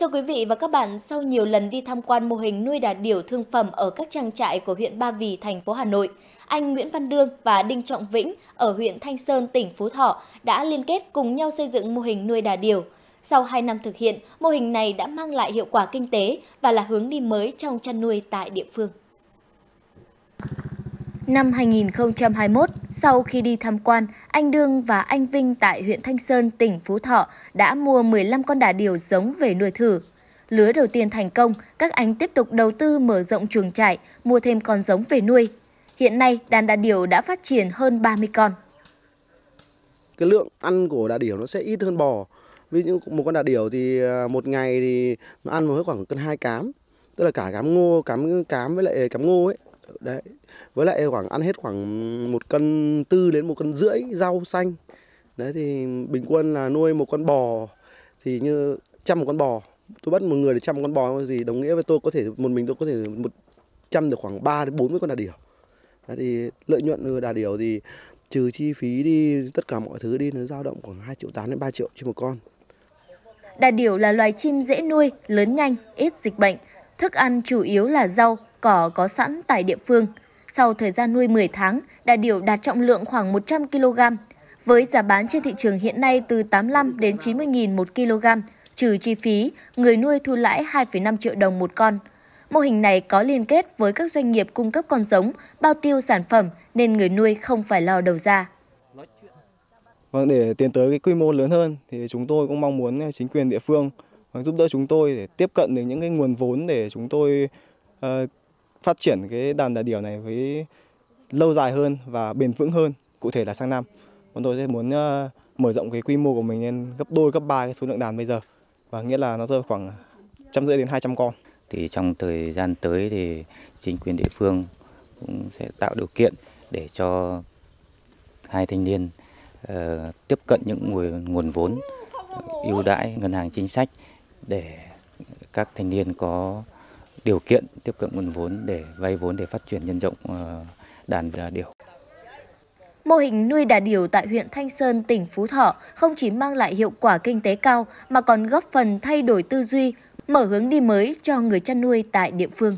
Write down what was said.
Thưa quý vị và các bạn, sau nhiều lần đi tham quan mô hình nuôi đà điểu thương phẩm ở các trang trại của huyện Ba Vì, thành phố Hà Nội, anh Nguyễn Văn Đương và Đinh Trọng Vĩnh ở huyện Thanh Sơn, tỉnh Phú Thọ đã liên kết cùng nhau xây dựng mô hình nuôi đà điểu. Sau 2 năm thực hiện, mô hình này đã mang lại hiệu quả kinh tế và là hướng đi mới trong chăn nuôi tại địa phương. Năm 2021, sau khi đi tham quan, anh Đương và anh Vinh tại huyện Thanh Sơn, tỉnh Phú Thọ đã mua 15 con đà điểu giống về nuôi thử. Lứa đầu tiên thành công, các anh tiếp tục đầu tư mở rộng chuồng trại, mua thêm con giống về nuôi. Hiện nay, đàn đà điểu đã phát triển hơn 30 con. Cái lượng ăn của đà điểu nó sẽ ít hơn bò. Ví dụ một con đà điểu thì à, một ngày thì nó ăn mới khoảng cân hai cám, tức là cả cám ngô, cám cám với lại à, cám ngô ấy đấy với lại khoảng ăn hết khoảng một cân tư đến một cân rưỡi rau xanh đấy thì bình quân là nuôi một con bò thì như chăm một con bò tôi bắt một người để chăm một con bò thì đồng nghĩa với tôi có thể một mình tôi có thể một chăm được khoảng 3 đến 40 con đà điểu đấy thì lợi nhuận từ đà điểu thì trừ chi phí đi tất cả mọi thứ đi nó dao động khoảng 2 triệu 8 đến 3 triệu trên một con Đà điểu là loài chim dễ nuôi, lớn nhanh, ít dịch bệnh. Thức ăn chủ yếu là rau, cỏ có sẵn tại địa phương. Sau thời gian nuôi 10 tháng, đà điểu đạt trọng lượng khoảng 100 kg. Với giá bán trên thị trường hiện nay từ 85 đến 90.000 một kg, trừ chi phí, người nuôi thu lãi 2,5 triệu đồng một con. Mô hình này có liên kết với các doanh nghiệp cung cấp con giống, bao tiêu sản phẩm nên người nuôi không phải lo đầu ra. Vâng, để tiến tới cái quy mô lớn hơn thì chúng tôi cũng mong muốn chính quyền địa phương giúp đỡ chúng tôi để tiếp cận đến những cái nguồn vốn để chúng tôi uh, phát triển cái đàn đà điểu này với lâu dài hơn và bền vững hơn, cụ thể là sang năm. Bọn tôi sẽ muốn ờ, mở rộng cái quy mô của mình lên gấp đôi, gấp ba cái số lượng đàn bây giờ. Và nghĩa là nó rơi khoảng trăm rưỡi đến 200 con. Thì trong thời gian tới thì chính quyền địa phương cũng sẽ tạo điều kiện để cho hai thanh niên uh, tiếp cận những nguồn, nguồn vốn ưu đãi ngân hàng chính sách để các thanh niên có điều kiện tiếp cận nguồn vốn để vay vốn để phát triển nhân rộng ờ, đàn đà điểu. Mô hình nuôi đà điểu tại huyện Thanh Sơn, tỉnh Phú Thọ không chỉ mang lại hiệu quả kinh tế cao mà còn góp phần thay đổi tư duy, mở hướng đi mới cho người chăn nuôi tại địa phương.